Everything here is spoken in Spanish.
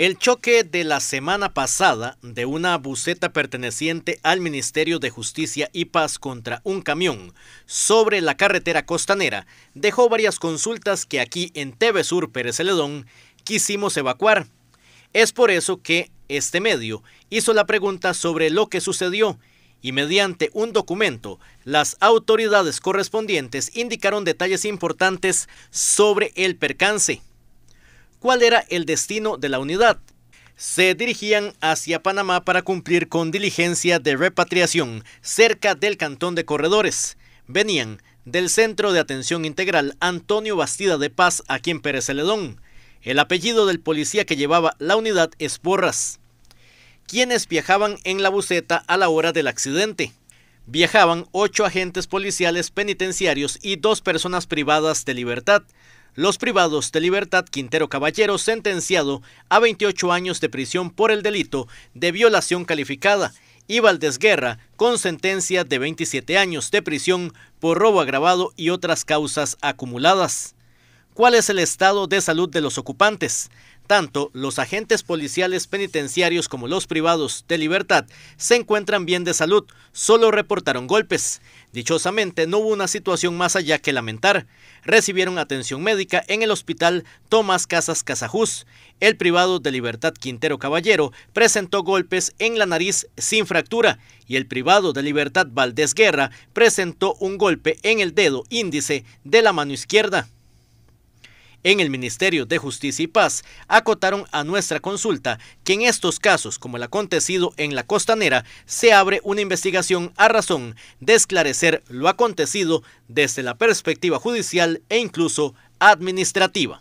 El choque de la semana pasada de una buceta perteneciente al Ministerio de Justicia y Paz contra un camión sobre la carretera costanera dejó varias consultas que aquí en TV Sur Pérez Celedón quisimos evacuar. Es por eso que este medio hizo la pregunta sobre lo que sucedió y mediante un documento las autoridades correspondientes indicaron detalles importantes sobre el percance cuál era el destino de la unidad. Se dirigían hacia Panamá para cumplir con diligencia de repatriación cerca del Cantón de Corredores. Venían del Centro de Atención Integral Antonio Bastida de Paz aquí en Pérez Celedón. El apellido del policía que llevaba la unidad es Borras. quienes viajaban en la buceta a la hora del accidente. Viajaban ocho agentes policiales penitenciarios y dos personas privadas de libertad, los privados de libertad Quintero Caballero sentenciado a 28 años de prisión por el delito de violación calificada y Valdés Guerra con sentencia de 27 años de prisión por robo agravado y otras causas acumuladas. ¿Cuál es el estado de salud de los ocupantes? tanto, los agentes policiales penitenciarios como los privados de libertad se encuentran bien de salud, solo reportaron golpes. Dichosamente no hubo una situación más allá que lamentar. Recibieron atención médica en el hospital Tomás Casas Casajús. El privado de libertad Quintero Caballero presentó golpes en la nariz sin fractura y el privado de libertad Valdés Guerra presentó un golpe en el dedo índice de la mano izquierda en el Ministerio de Justicia y Paz acotaron a nuestra consulta que en estos casos, como el acontecido en la costanera, se abre una investigación a razón de esclarecer lo acontecido desde la perspectiva judicial e incluso administrativa.